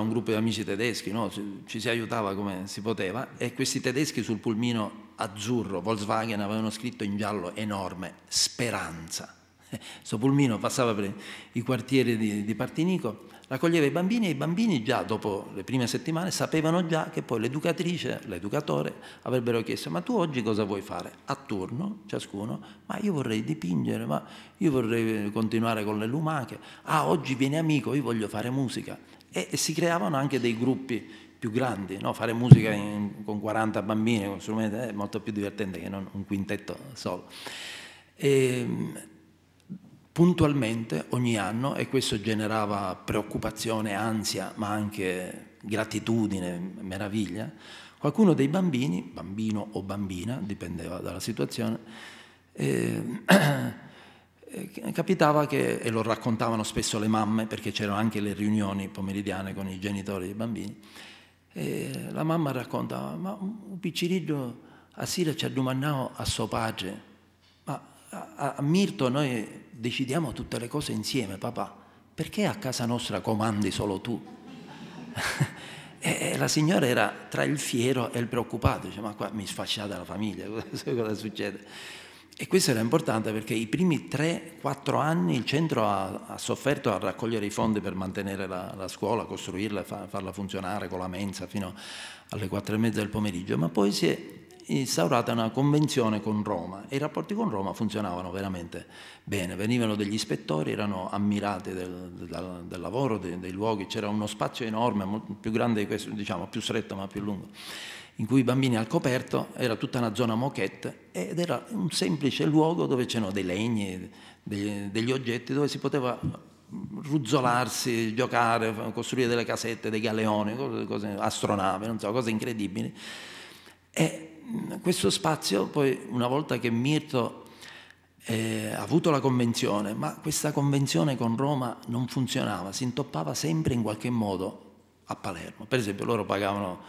da un gruppo di amici tedeschi, no? ci, si aiutava come si poteva, e questi tedeschi sul pulmino azzurro, Volkswagen, avevano scritto in giallo enorme, speranza. Questo pulmino passava per i quartieri di, di Partinico, raccoglieva i bambini e i bambini già dopo le prime settimane sapevano già che poi l'educatrice, l'educatore avrebbero chiesto ma tu oggi cosa vuoi fare? A turno ciascuno, ma io vorrei dipingere, ma io vorrei continuare con le lumache, ah oggi viene amico, io voglio fare musica e si creavano anche dei gruppi più grandi, no? fare musica in, con 40 bambini con strumenti è eh, molto più divertente che non un quintetto solo. E, ehm, puntualmente ogni anno, e questo generava preoccupazione, ansia, ma anche gratitudine, meraviglia, qualcuno dei bambini, bambino o bambina, dipendeva dalla situazione, eh, Eh, capitava che, e lo raccontavano spesso le mamme, perché c'erano anche le riunioni pomeridiane con i genitori dei bambini, eh, la mamma raccontava, ma un piccirillo a Sira ci ha domandato a suo padre, ma a, a Mirto noi decidiamo tutte le cose insieme, papà, perché a casa nostra comandi solo tu? E la signora era tra il fiero e il preoccupato, dice ma qua mi sfasciate la famiglia, cosa succede? E questo era importante perché i primi 3-4 anni il centro ha, ha, sofferto a raccogliere i fondi per mantenere la, la scuola, costruirla, fa, farla funzionare con la mensa fino alle 4 e mezza del pomeriggio, ma poi si è instaurata una convenzione con Roma e i rapporti con Roma funzionavano veramente bene, venivano degli ispettori, erano ammirati del, del, del lavoro, dei, dei luoghi, c'era uno spazio enorme, più grande di questo, diciamo più stretto ma più lungo in cui i bambini al coperto era tutta una zona moquette ed era un semplice luogo dove c'erano dei legni, dei, degli oggetti dove si poteva ruzzolarsi, giocare, costruire delle casette, dei galeoni, cose, cose, astronavi, non so, cose incredibili. E mm, questo spazio poi una volta che Mirto eh, ha avuto la convenzione, ma questa convenzione con Roma non funzionava, si intoppava sempre in qualche modo a Palermo. Per esempio loro pagavano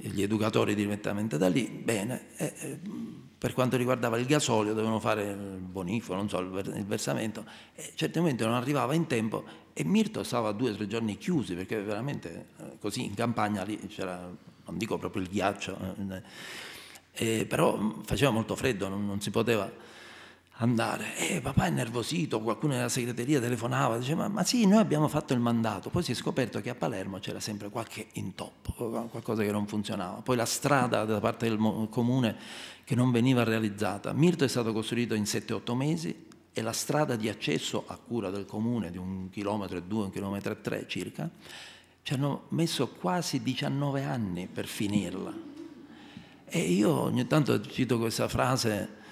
gli educatori direttamente da lì, bene, e, per quanto riguardava il gasolio dovevano fare il bonifo, non so, il versamento, e certamente non arrivava in tempo e Mirto stava due o tre giorni chiusi perché veramente eh, così in campagna lì c'era, non dico proprio il ghiaccio, eh, eh però mm, faceva molto freddo, non, non si poteva andare. E eh, papà è nervosito, qualcuno nella segreteria telefonava, diceva ma, ma sì, noi abbiamo fatto il mandato. Poi si è scoperto che a Palermo c'era sempre qualche intoppo, qualcosa che non funzionava. Poi la strada da parte del comune che non veniva realizzata. Mirto è stato costruito in 7-8 mesi e la strada di accesso a cura del comune di un chilometro e due, un chilometro e tre circa, ci hanno messo quasi 19 anni per finirla. E io ogni tanto cito questa frase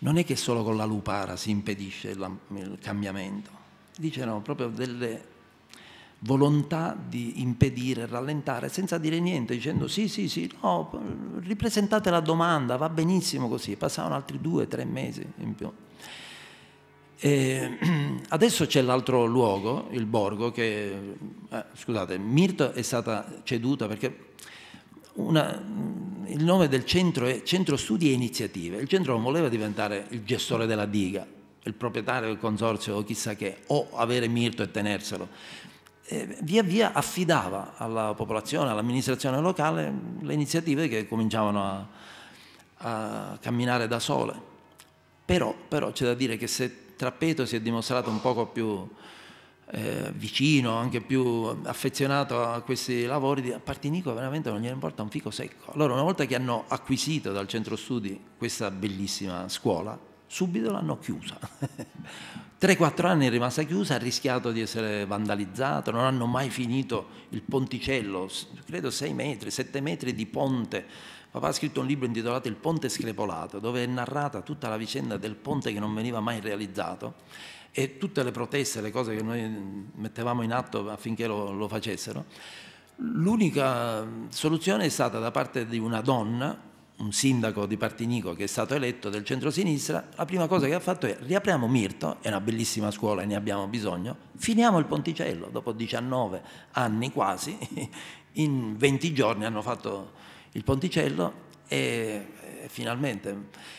non è che solo con la lupara si impedisce il cambiamento, dicevano proprio delle volontà di impedire, rallentare, senza dire niente, dicendo sì, sì, sì, no, ripresentate la domanda, va benissimo così, passavano altri due, tre mesi in più. E adesso c'è l'altro luogo, il borgo, che, eh, scusate, Mirto è stata ceduta perché una, il nome del centro è Centro Studi e Iniziative. Il centro non voleva diventare il gestore della diga, il proprietario del consorzio o chissà che, o avere Mirto e tenerselo. Eh, via via affidava alla popolazione, all'amministrazione locale le iniziative che cominciavano a, a camminare da sole. Però, però c'è da dire che se Trappeto si è dimostrato un poco più eh, vicino, anche più affezionato a questi lavori, a Partinico veramente non gliene importa un fico secco. Allora una volta che hanno acquisito dal centro studi questa bellissima scuola, subito l'hanno chiusa. 3-4 anni è rimasta chiusa, ha rischiato di essere vandalizzata, non hanno mai finito il ponticello, credo 6 metri, 7 metri di ponte. Papà ha scritto un libro intitolato Il ponte screpolato, dove è narrata tutta la vicenda del ponte che non veniva mai realizzato e tutte le proteste, le cose che noi mettevamo in atto affinché lo, lo facessero, l'unica soluzione è stata da parte di una donna, un sindaco di Partinico che è stato eletto del centro-sinistra, la prima cosa che ha fatto è riapriamo Mirto, è una bellissima scuola e ne abbiamo bisogno, finiamo il ponticello, dopo 19 anni quasi, in 20 giorni hanno fatto il ponticello e, e finalmente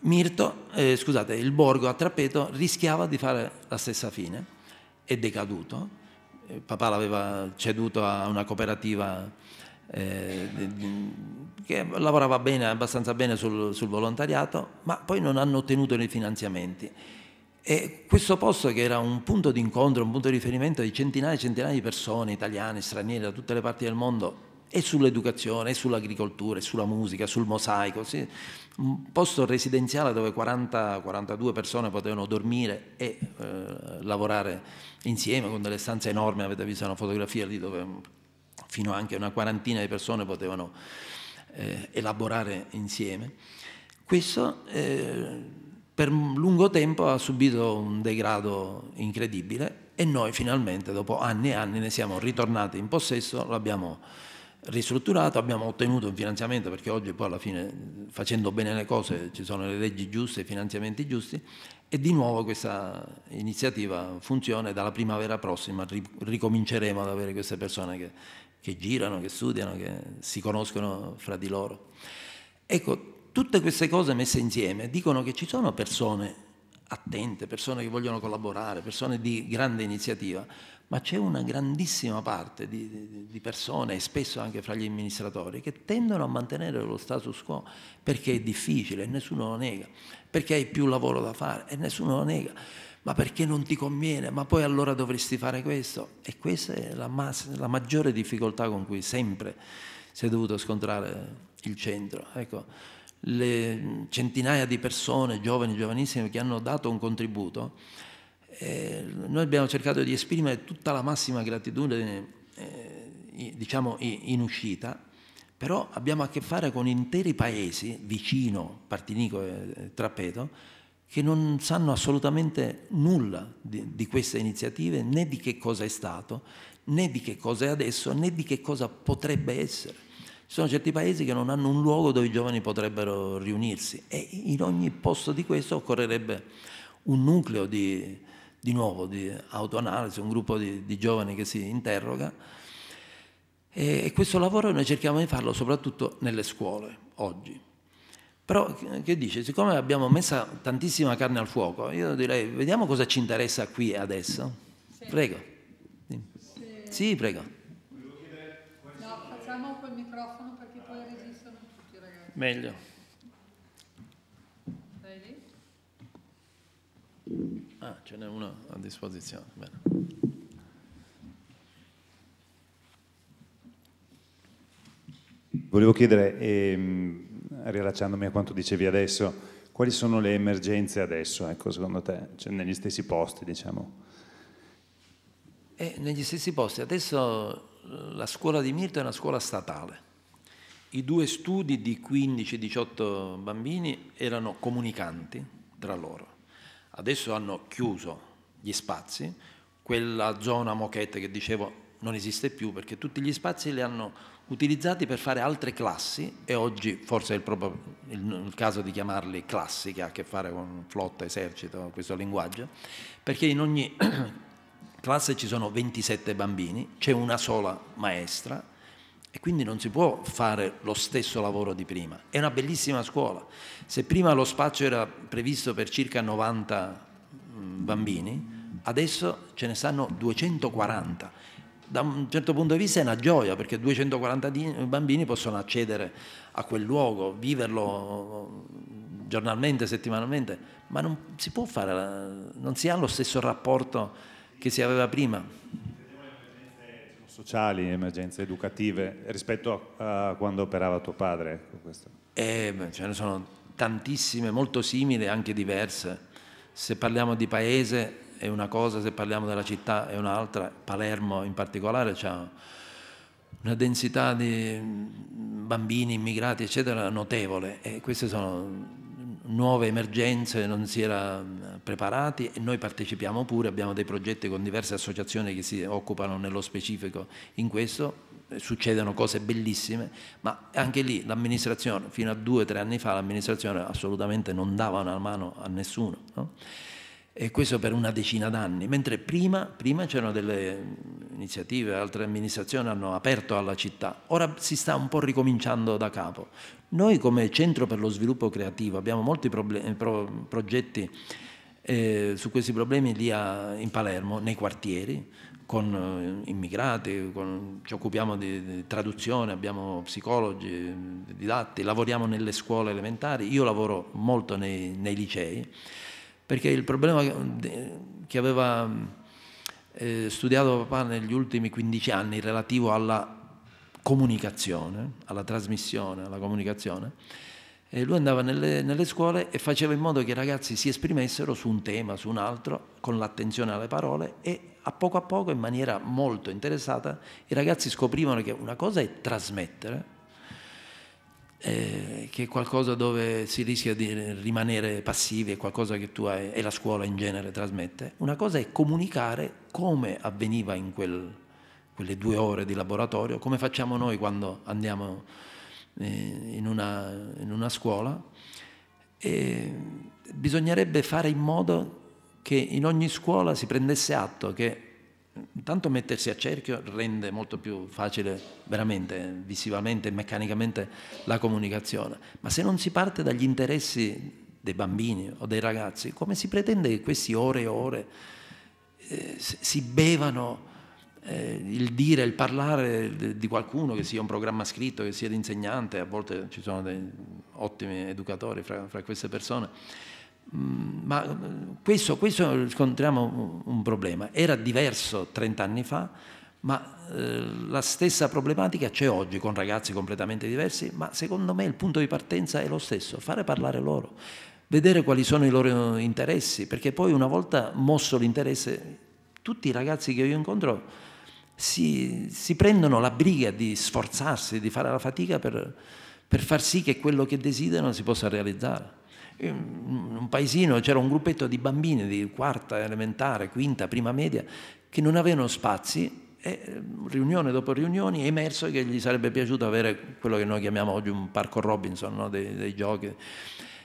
Mirto, eh, scusate, il borgo a Trappeto rischiava di fare la stessa fine, è decaduto, il eh, papà l'aveva ceduto a una cooperativa eh, che lavorava bene, abbastanza bene sul, sul, volontariato, ma poi non hanno ottenuto dei finanziamenti. E questo posto che era un punto di incontro, un punto di riferimento di centinaia e centinaia di persone, italiane, straniere, da tutte le parti del mondo, e sull'educazione, e sull'agricoltura, e sulla musica, sul mosaico. Sì. Un posto residenziale dove 40-42 persone potevano dormire e eh, lavorare insieme con delle stanze enormi, avete visto una fotografia lì dove fino anche una quarantina di persone potevano eh, elaborare insieme. Questo eh, per lungo tempo ha subito un degrado incredibile e noi finalmente dopo anni e anni ne siamo ritornati in possesso, l'abbiamo ristrutturato, abbiamo ottenuto un finanziamento perché oggi poi alla fine facendo bene le cose ci sono le leggi giuste, i finanziamenti giusti e di nuovo questa iniziativa funziona e dalla primavera prossima ricominceremo ad avere queste persone che, che girano, che studiano, che si conoscono fra di loro. Ecco, tutte queste cose messe insieme dicono che ci sono persone attente, persone che vogliono collaborare, persone di grande iniziativa, ma c'è una grandissima parte di, di, persone, e spesso anche fra gli amministratori, che tendono a mantenere lo status quo perché è difficile e nessuno lo nega, perché hai più lavoro da fare e nessuno lo nega, ma perché non ti conviene, ma poi allora dovresti fare questo. E questa è la, la maggiore difficoltà con cui sempre si è dovuto scontrare il centro. Ecco, le centinaia di persone, giovani, giovanissime, che hanno dato un contributo, eh, noi abbiamo cercato di esprimere tutta la massima gratitudine, eh, diciamo, in uscita, però abbiamo a che fare con interi paesi, vicino Partinico e Trappeto, che non sanno assolutamente nulla di, di queste iniziative, né di che cosa è stato, né di che cosa è adesso, né di che cosa potrebbe essere. Ci sono certi paesi che non hanno un luogo dove i giovani potrebbero riunirsi e in ogni posto di questo occorrerebbe un nucleo di, di nuovo di autoanalisi, un gruppo di, di giovani che si interroga e, e questo lavoro noi cerchiamo di farlo soprattutto nelle scuole oggi. Però che dice, siccome abbiamo messa tantissima carne al fuoco, io direi vediamo cosa ci interessa qui adesso. Sì. Prego. Sì, sì prego. No, facciamo col microfono perché poi resistono tutti i ragazzi. Meglio. Dai lì. Ah, ce n'è una a disposizione. Bene. Volevo chiedere, ehm, rilacciandomi a quanto dicevi adesso, quali sono le emergenze adesso, ecco, secondo te, cioè, negli stessi posti, diciamo? Eh, negli stessi posti. Adesso eh, la scuola di Mirto è una scuola statale. I due studi di 15-18 bambini erano comunicanti tra loro Adesso hanno chiuso gli spazi, quella zona moquette che dicevo non esiste più perché tutti gli spazi li hanno utilizzati per fare altre classi e oggi forse è il, proprio, il, il caso di chiamarli classi che ha a che fare con flotta, esercito, questo linguaggio, perché in ogni classe ci sono 27 bambini, c'è una sola maestra e quindi non si può fare lo stesso lavoro di prima. È una bellissima scuola. Se prima lo spazio era previsto per circa 90 bambini, adesso ce ne stanno 240. Da un certo punto di vista è una gioia perché 240 bambini possono accedere a quel luogo, viverlo giornalmente, settimanalmente, ma non si può fare, non si ha lo stesso rapporto che si aveva prima sociali, emergenze educative, rispetto a quando operava tuo padre? Ecco, eh, ce ne sono tantissime, molto simili e anche diverse. Se parliamo di paese è una cosa, se parliamo della città è un'altra. Palermo in particolare ha una densità di mm, bambini, immigrati, eccetera, notevole e queste sono nuove emergenze, non si era mm, preparati e noi partecipiamo pure, abbiamo dei progetti con diverse associazioni che si occupano nello specifico in questo, succedono cose bellissime, ma anche lì l'amministrazione, fino a due o tre anni fa l'amministrazione assolutamente non dava una mano a nessuno. No? e questo per una decina d'anni, mentre prima, prima c'erano delle iniziative, altre amministrazioni hanno aperto alla città, ora si sta un po' ricominciando da capo. Noi come Centro per lo Sviluppo Creativo abbiamo molti problemi, pro, progetti eh, su questi problemi lì a, in Palermo, nei quartieri, con eh, immigrati, con, ci occupiamo di, di, traduzione, abbiamo psicologi, didatti, lavoriamo nelle scuole elementari, io lavoro molto nei, nei licei perché il problema che aveva mm, eh, studiato papà negli ultimi 15 anni relativo alla comunicazione, alla trasmissione, alla comunicazione, e eh, lui andava nelle, nelle, scuole e faceva in modo che i ragazzi si esprimessero su un tema, su un altro, con l'attenzione alle parole e a poco a poco, in maniera molto interessata, i ragazzi scoprivano che una cosa è trasmettere eh, che è qualcosa dove si rischia di rimanere passivi, è qualcosa che tu hai, e la scuola in genere trasmette. Una cosa è comunicare come avveniva in quel, quelle due ore di laboratorio, come facciamo noi quando andiamo eh, in, una, in, una, scuola. E bisognerebbe fare in modo che in ogni scuola si prendesse atto che Intanto mettersi a cerchio rende molto più facile veramente, visivamente e meccanicamente la comunicazione, ma se non si parte dagli interessi dei bambini o dei ragazzi, come si pretende che questi ore e ore eh, si bevano eh, il dire, il parlare di qualcuno, che sia un programma scritto, che sia l'insegnante, a volte ci sono dei ottimi educatori fra, fra queste persone, Mm, ma mm, questo, questo scontriamo un problema. Era diverso 30 anni fa, ma eh, la stessa problematica c'è oggi con ragazzi completamente diversi, ma secondo me il punto di partenza è lo stesso, fare parlare loro, vedere quali sono i loro interessi, perché poi una volta mosso l'interesse, tutti i ragazzi che io incontro si, si prendono la briga di sforzarsi, di fare la fatica per, per far sì che quello che desiderano si possa realizzare in un paesino c'era un gruppetto di bambini di quarta elementare, quinta, prima media, che non avevano spazi e ehm, riunione dopo riunione è emerso che gli sarebbe piaciuto avere quello che noi chiamiamo oggi un parco Robinson, no? dei, dei, giochi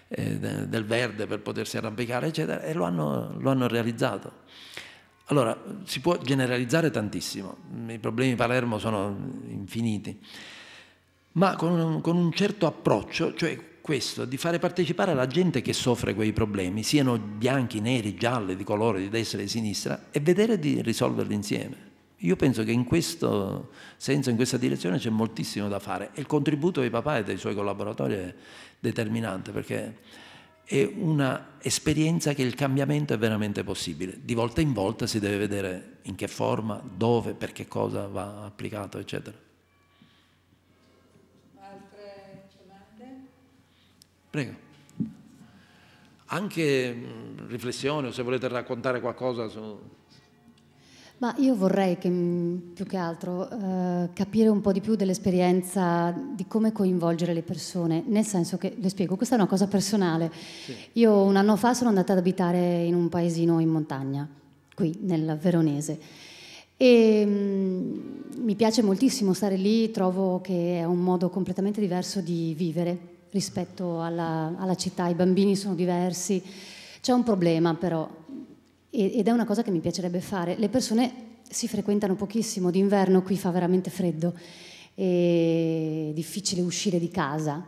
eh, del verde per potersi arrampicare, eccetera, e lo hanno, lo hanno realizzato. Allora, si può generalizzare tantissimo, i problemi di Palermo sono infiniti ma con un, con un, certo approccio, cioè questo, di fare partecipare la gente che soffre quei problemi, siano bianchi, neri, gialli, di colore, di destra e di sinistra, e vedere di risolverli insieme. Io penso che in questo senso, in questa direzione c'è moltissimo da fare e il contributo di papà e dei suoi collaboratori è determinante perché è un'esperienza che il cambiamento è veramente possibile. Di volta in volta si deve vedere in che forma, dove, per che cosa va applicato, eccetera. Prego. Anche mh, mm, riflessione o se volete raccontare qualcosa su... Ma io vorrei che mm, più che altro eh, capire un po' di più dell'esperienza di come coinvolgere le persone, nel senso che, le spiego, questa è una cosa personale. Sì. Io un anno fa sono andata ad abitare in un paesino in montagna, qui nel Veronese. E mh, mm, mi piace moltissimo stare lì, trovo che è un modo completamente diverso di vivere rispetto alla, alla città, i bambini sono diversi, c'è un problema però ed è una cosa che mi piacerebbe fare. Le persone si frequentano pochissimo, d'inverno qui fa veramente freddo, è difficile uscire di casa,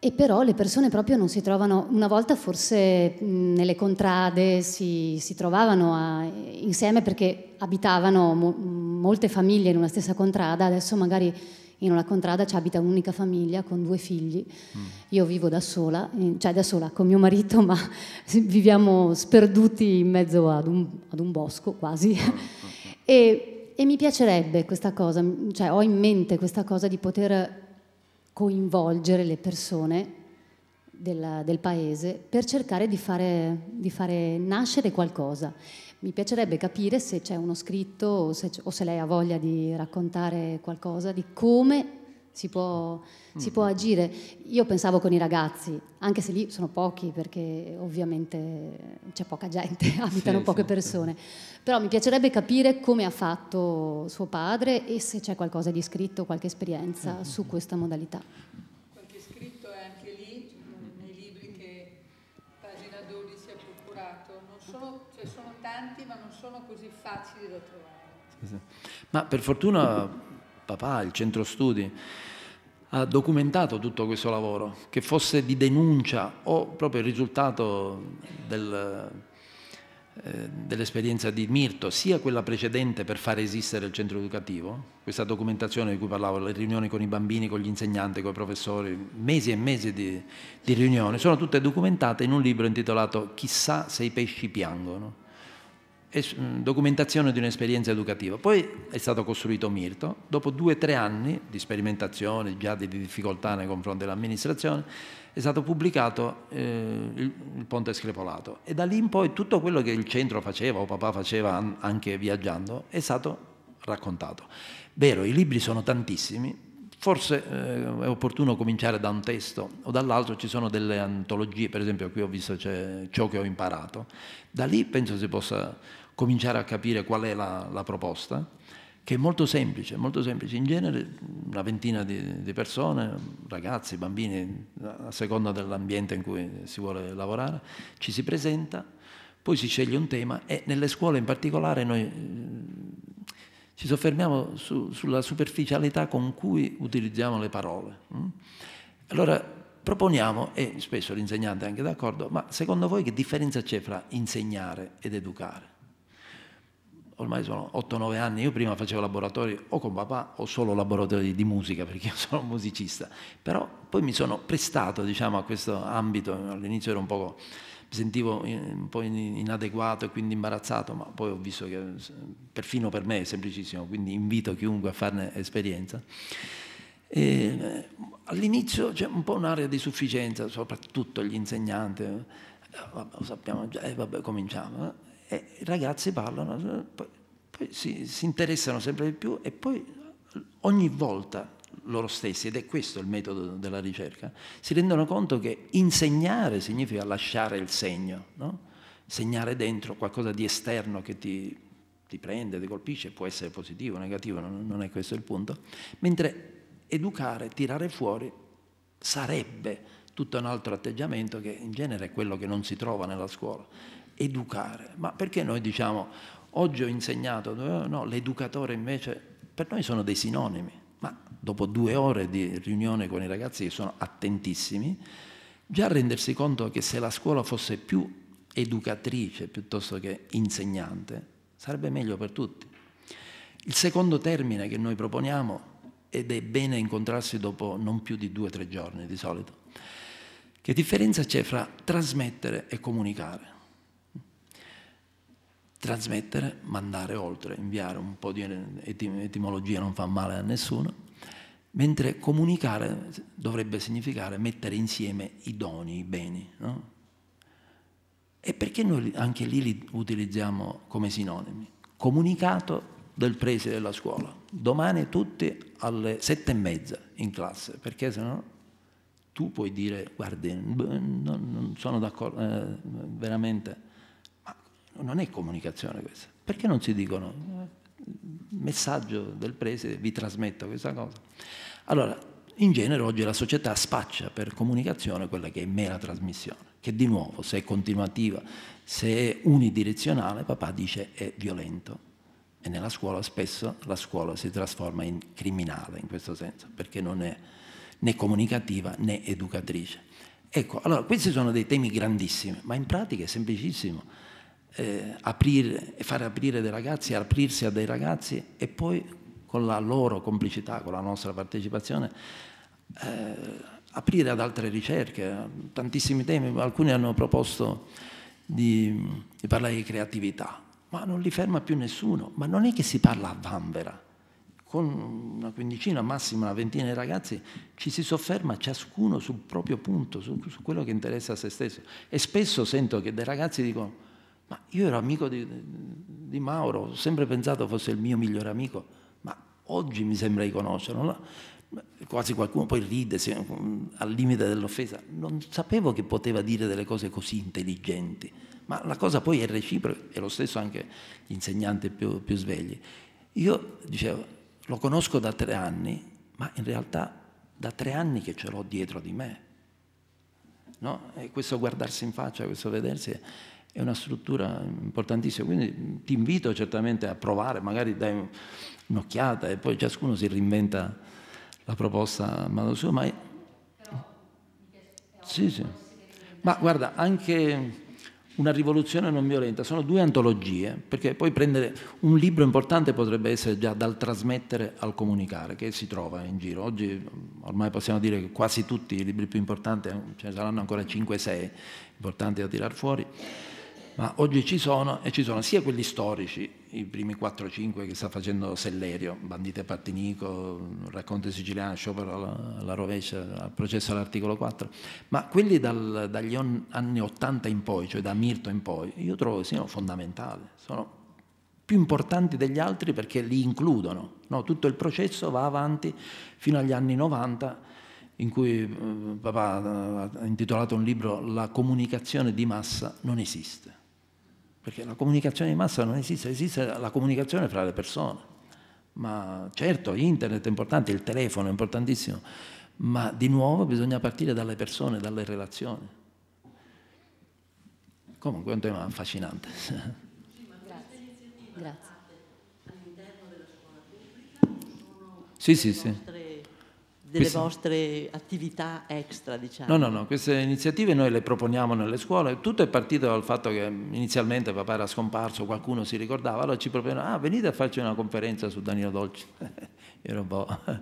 e però le persone proprio non si trovano, una volta forse nelle contrade si, si trovavano a, insieme perché abitavano mo, molte famiglie in una stessa contrada, adesso magari in una contrada ci abita un'unica famiglia con due figli. Mm. Io vivo da sola, cioè da sola con mio marito, ma viviamo sperduti in mezzo ad un, ad un bosco quasi. Mm. e, e, mi piacerebbe questa cosa, cioè ho in mente questa cosa di poter coinvolgere le persone della, del paese per cercare di fare, di fare nascere qualcosa. Mi piacerebbe capire se c'è uno scritto o se, o se, lei ha voglia di raccontare qualcosa di come si può, si può mm. agire. Io pensavo con i ragazzi, anche se lì sono pochi perché ovviamente c'è poca gente, abitano sì, poche sì, persone, sì. però mi piacerebbe capire come ha fatto suo padre e se c'è qualcosa di scritto, qualche esperienza mm, mm, su questa modalità. trovato, sono, cioè sono tanti ma non sono così facili da trovare. Ma per fortuna papà, il centro studi, ha documentato tutto questo lavoro, che fosse di denuncia o proprio il risultato del, eh, dell'esperienza di Mirto, sia quella precedente per far esistere il centro educativo, questa documentazione di cui parlavo, le riunioni con i bambini, con gli insegnanti, con i professori, mesi e mesi di, di riunioni, sono tutte documentate in un libro intitolato Chissà se i pesci piangono Mm, documentazione di un'esperienza educativa. Poi è stato costruito Mirto, dopo due o tre anni di sperimentazione, già di difficoltà nei confronti dell'amministrazione, è stato pubblicato eh, il, il, Ponte Screpolato e da lì in poi tutto quello che il centro faceva o papà faceva anche viaggiando è stato raccontato. Vero, i libri sono tantissimi, Forse eh, è opportuno cominciare da un testo o dall'altro, ci sono delle antologie, per esempio qui ho visto ciò che ho imparato, da lì penso si possa cominciare a capire qual è la, la proposta, che è molto semplice, molto semplice, in genere una ventina di, di persone, ragazzi, bambini, a seconda dell'ambiente in cui si vuole lavorare, ci si presenta, poi si sceglie un tema e nelle scuole in particolare noi ci soffermiamo su, sulla superficialità con cui utilizziamo le parole. Mm? Allora proponiamo, e spesso l'insegnante è anche d'accordo, ma secondo voi che differenza c'è fra insegnare ed educare? Ormai sono 8-9 anni, io prima facevo laboratori o con papà o solo laboratori di musica perché io sono musicista, però poi mi sono prestato diciamo, a questo ambito, all'inizio ero un po' mi sentivo eh, un po' inadeguato e quindi imbarazzato, ma poi ho visto che perfino per me è semplicissimo, quindi invito chiunque a farne esperienza. Eh, all'inizio c'è un po' un'area di sufficienza, soprattutto gli insegnanti, eh. vabbè, lo sappiamo già, e vabbè cominciamo. Eh, I ragazzi parlano, poi, poi si, si interessano sempre di più e poi ogni volta loro stessi, ed è questo il metodo della ricerca, si rendono conto che insegnare significa lasciare il segno, no? segnare dentro qualcosa di esterno che ti, ti, prende, ti colpisce, può essere positivo, negativo, non, non è questo il punto, mentre educare, tirare fuori, sarebbe tutto un altro atteggiamento che in genere è quello che non si trova nella scuola. Educare, ma perché noi diciamo oggi ho insegnato, no, l'educatore invece, per noi sono dei sinonimi, ma dopo due ore di riunione con i ragazzi che sono attentissimi, già rendersi conto che se la scuola fosse più educatrice piuttosto che insegnante, sarebbe meglio per tutti. Il secondo termine che noi proponiamo, ed è bene incontrarsi dopo non più di due o tre giorni di solito, che differenza c'è fra trasmettere e comunicare? Trasmettere, mandare oltre, inviare un po' di etimologia non fa male a nessuno, Mentre comunicare dovrebbe significare mettere insieme i doni, i beni. No? E perché noi anche lì li utilizziamo come sinonimi? Comunicato del preside della scuola. Domani tutti alle sette e mezza in classe, perché se no tu puoi dire guardi, non, sono d'accordo, eh, veramente, ma non è comunicazione questa. Perché non si dicono? Eh, messaggio del preside vi trasmetto questa cosa. Allora, in genere oggi la società spaccia per comunicazione quella che è mera trasmissione, che di nuovo se è continuativa, se è unidirezionale, papà dice è violento. E nella scuola spesso la scuola si trasforma in criminale in questo senso, perché non è né comunicativa né educatrice. Ecco, allora questi sono dei temi grandissimi, ma in pratica è semplicissimo eh, aprire, fare aprire dei ragazzi, aprirsi a dei ragazzi e poi con la loro complicità, con la nostra partecipazione, eh, aprire ad altre ricerche, tantissimi temi, alcuni hanno proposto di, di parlare di creatività, ma non li ferma più nessuno, ma non è che si parla a vanvera con una quindicina, massimo una ventina di ragazzi, ci si sofferma ciascuno sul proprio punto, su, su quello che interessa a se stesso. E spesso sento che dei ragazzi dicono ma io ero amico di, di Mauro, ho sempre pensato fosse il mio migliore amico, ma oggi mi sembra di conoscerlo. Quasi qualcuno poi ride al limite dell'offesa. Non sapevo che poteva dire delle cose così intelligenti, ma la cosa poi è reciproca, e lo stesso anche gli insegnanti più, più svegli. Io dicevo, lo conosco da tre anni, ma in realtà da tre anni che ce l'ho dietro di me. No? E questo guardarsi in faccia, questo vedersi è una struttura importantissima, quindi ti invito certamente a provare, magari dai un'occhiata e poi ciascuno si reinventa la proposta a mano sua, ma... È... Sì, sì. Ma guarda, anche una rivoluzione non violenta, sono due antologie, perché poi prendere un libro importante potrebbe essere già dal trasmettere al comunicare, che si trova in giro. Oggi ormai possiamo dire che quasi tutti i libri più importanti, ce ne saranno ancora 5-6 importanti da tirar fuori, ma oggi ci sono e ci sono sia quelli storici, i primi 4-5 che sta facendo Sellerio, Bandite Partinico, Racconto siciliano, Sciopero alla, alla rovescia, processo all'articolo 4, ma quelli dal, dagli on, anni 80 in poi, cioè da Mirto in poi, io trovo che siano fondamentali, sono più importanti degli altri perché li includono. No? Tutto il processo va avanti fino agli anni 90 in cui eh, papà ha intitolato un libro La comunicazione di massa non esiste perché la comunicazione di massa non esiste, esiste la comunicazione fra le persone. Ma certo, internet è importante, il telefono è importantissimo, ma di nuovo bisogna partire dalle persone, dalle relazioni. Comunque è un tema affascinante. Grazie. Grazie. Sì, sì, sì delle vostre attività extra, diciamo. No, no, no, queste iniziative noi le proponiamo nelle scuole. Tutto è partito dal fatto che inizialmente papà era scomparso, qualcuno si ricordava, allora ci proponevano, ah, venite a farci una conferenza su Danilo Dolci. Io ero un po', ma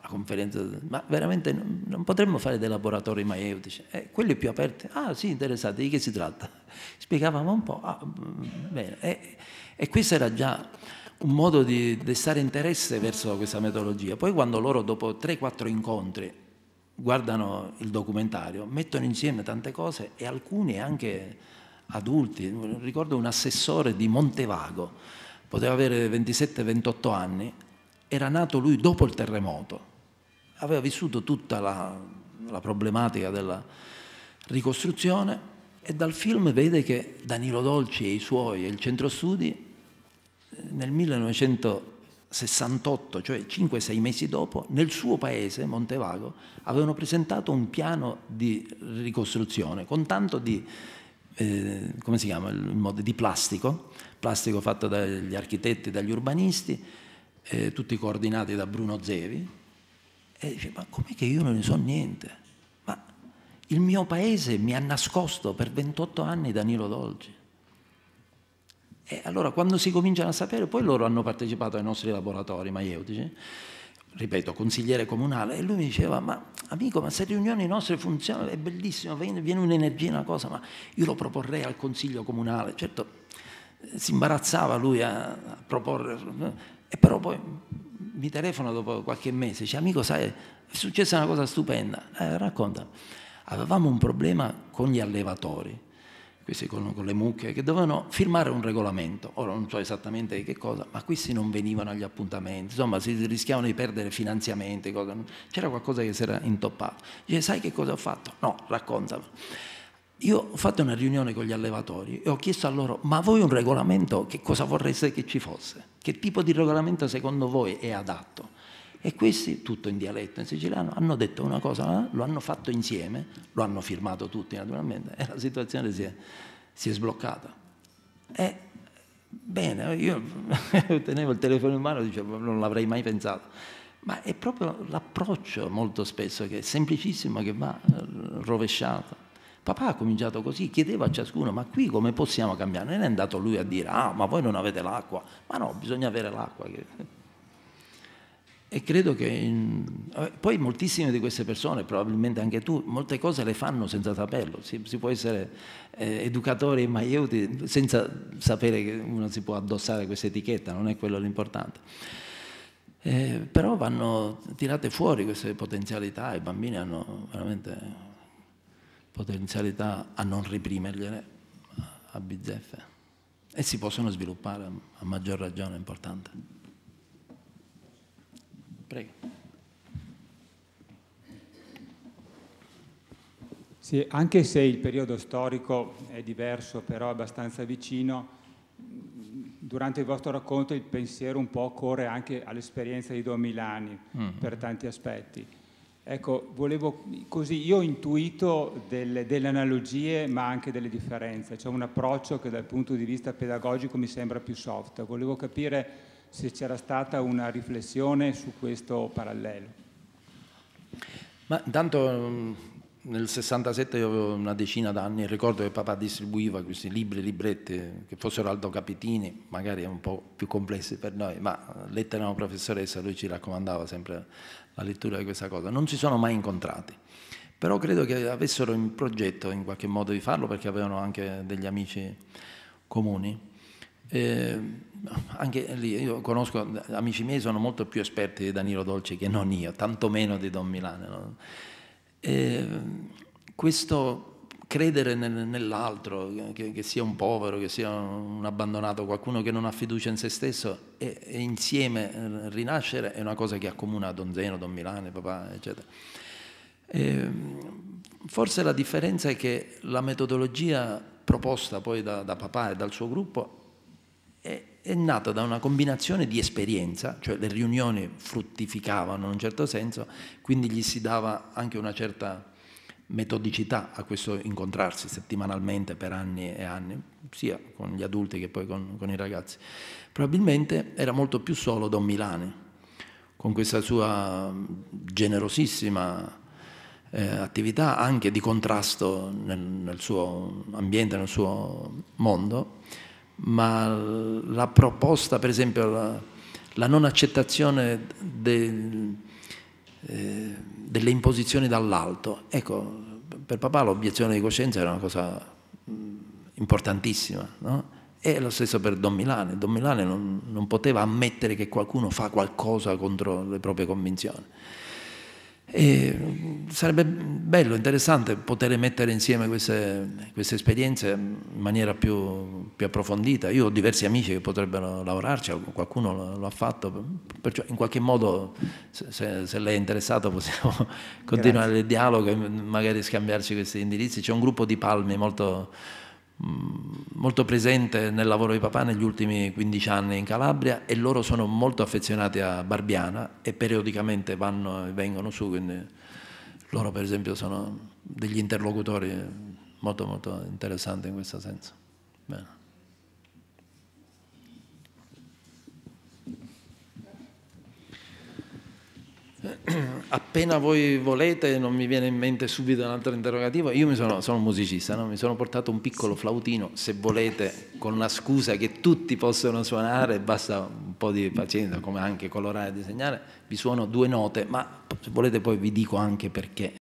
la conferenza, ma veramente non, non potremmo fare dei laboratori maieutici? Eh, quelli più aperti, ah sì, interessati, di che si tratta? Spiegavamo un po', ah, mm, bene. E, e questo era già un modo di destare interesse verso questa metodologia. Poi quando loro dopo 3-4 incontri guardano il documentario, mettono insieme tante cose e alcuni anche adulti. Ricordo un assessore di Montevago, poteva avere 27-28 anni, era nato lui dopo il terremoto, aveva vissuto tutta la, la problematica della ricostruzione e dal film vede che Danilo Dolci e i suoi e il centro studi nel 1968, cioè 5-6 mesi dopo, nel suo paese, Montevago, avevano presentato un piano di ricostruzione con tanto di, eh, come si chiama, di plastico, plastico fatto dagli architetti, dagli urbanisti, eh, tutti coordinati da Bruno Zevi, e dice, ma com'è che io non ne so niente? Ma il mio paese mi ha nascosto per 28 anni Danilo Dolci. E allora quando si cominciano a sapere, poi loro hanno partecipato ai nostri laboratori maieutici, ripeto, consigliere comunale, e lui mi diceva, ma amico, ma se riunioni nostre funzionano, è bellissimo, viene un'energia, una cosa, ma io lo proporrei al consiglio comunale. Certo, eh, si imbarazzava lui a, a proporre, e eh, però poi mi telefona dopo qualche mese, dice, amico, sai, è successa una cosa stupenda, eh, racconta. Avevamo un problema con gli allevatori questi con, con, le mucche, che dovevano firmare un regolamento. Ora non so esattamente che cosa, ma questi non venivano agli appuntamenti, insomma si rischiavano di perdere finanziamenti, cosa, c'era qualcosa che si era intoppato. Dice, sai che cosa ho fatto? No, raccontalo. Io ho fatto una riunione con gli allevatori e ho chiesto a loro, ma voi un regolamento che cosa vorreste che ci fosse? Che tipo di regolamento secondo voi è adatto? E questi, tutto in dialetto, in siciliano, hanno detto una cosa, eh? lo hanno fatto insieme, lo hanno firmato tutti naturalmente, e la situazione si è, si è sbloccata. E, bene, io tenevo il telefono in mano e dicevo non l'avrei mai pensato. Ma è proprio l'approccio molto spesso che è semplicissimo che va eh, rovesciato. Papà ha cominciato così, chiedeva a ciascuno, ma qui come possiamo cambiare? Non è andato lui a dire, ah, ma voi non avete l'acqua. Ma no, bisogna avere l'acqua. E credo che in... Eh, poi moltissime di queste persone, probabilmente anche tu, molte cose le fanno senza saperlo. Si, si può essere eh, educatori e maiuti senza sapere che uno si può addossare questa etichetta, non è quello l'importante. Eh, però vanno tirate fuori queste potenzialità, i bambini hanno veramente potenzialità a non reprimergliele a bizzeffe e si possono sviluppare a maggior ragione, è importante. Prego. Sì, anche se il periodo storico è diverso, però è abbastanza vicino, durante il vostro racconto il pensiero un po' corre anche all'esperienza di Don Milani mm. per tanti aspetti. Ecco, volevo così, io ho intuito delle, delle, analogie ma anche delle differenze, c'è un approccio che dal punto di vista pedagogico mi sembra più soft, volevo capire se c'era stata una riflessione su questo parallelo. Ma intanto mm, nel 67 io avevo una decina d'anni e ricordo che papà distribuiva questi libri, librette che fossero Aldo Capitini, magari un po' più complessi per noi, ma lettera una professoressa, lui ci raccomandava sempre la lettura di questa cosa. Non si sono mai incontrati, però credo che avessero in progetto in qualche modo di farlo perché avevano anche degli amici comuni. Eh, anche lì, io conosco amici miei sono molto più esperti di Danilo Dolci che non io, tantomeno di Don Milano. No? Eh, questo credere nell'altro, che, che, sia un povero, che sia un abbandonato, qualcuno che non ha fiducia in se stesso e, e insieme eh, rinascere è una cosa che accomuna Don Zeno, Don Milano, papà, eccetera. Eh, forse la differenza è che la metodologia proposta poi da, da papà e dal suo gruppo è nata da una combinazione di esperienza, cioè le riunioni fruttificavano in un certo senso, quindi gli si dava anche una certa metodicità a questo incontrarsi settimanalmente per anni e anni, sia con gli adulti che poi con, con i ragazzi. Probabilmente era molto più solo Don Milani, con questa sua generosissima eh, attività anche di contrasto nel, nel suo ambiente, nel suo mondo ma la proposta, per esempio, la, la non accettazione del, eh, delle imposizioni dall'alto, ecco, per papà l'obiezione di coscienza era una cosa mm, importantissima, no? E lo stesso per Don Milane. Don Milane non, non poteva ammettere che qualcuno fa qualcosa contro le proprie convinzioni. E sarebbe bello, interessante poter mettere insieme queste, queste esperienze in maniera più, più, approfondita. Io ho diversi amici che potrebbero lavorarci, qualcuno lo, ha fatto, perciò in qualche modo se, se lei è interessato possiamo Grazie. continuare il dialogo e magari scambiarci questi indirizzi. C'è un gruppo di palmi molto Mm, molto presente nel lavoro di papà negli ultimi 15 anni in Calabria e loro sono molto affezionati a Barbiana e periodicamente vanno e vengono su, quindi loro per esempio sono degli interlocutori molto molto interessanti in questo senso. Bene. appena voi volete, non mi viene in mente subito un altro interrogativo, io sono, sono, un musicista, no? mi sono portato un piccolo flautino, se volete, con una scusa che tutti possono suonare, basta un po' di pazienza, come anche colorare e disegnare, vi suono due note, ma se volete poi vi dico anche perché.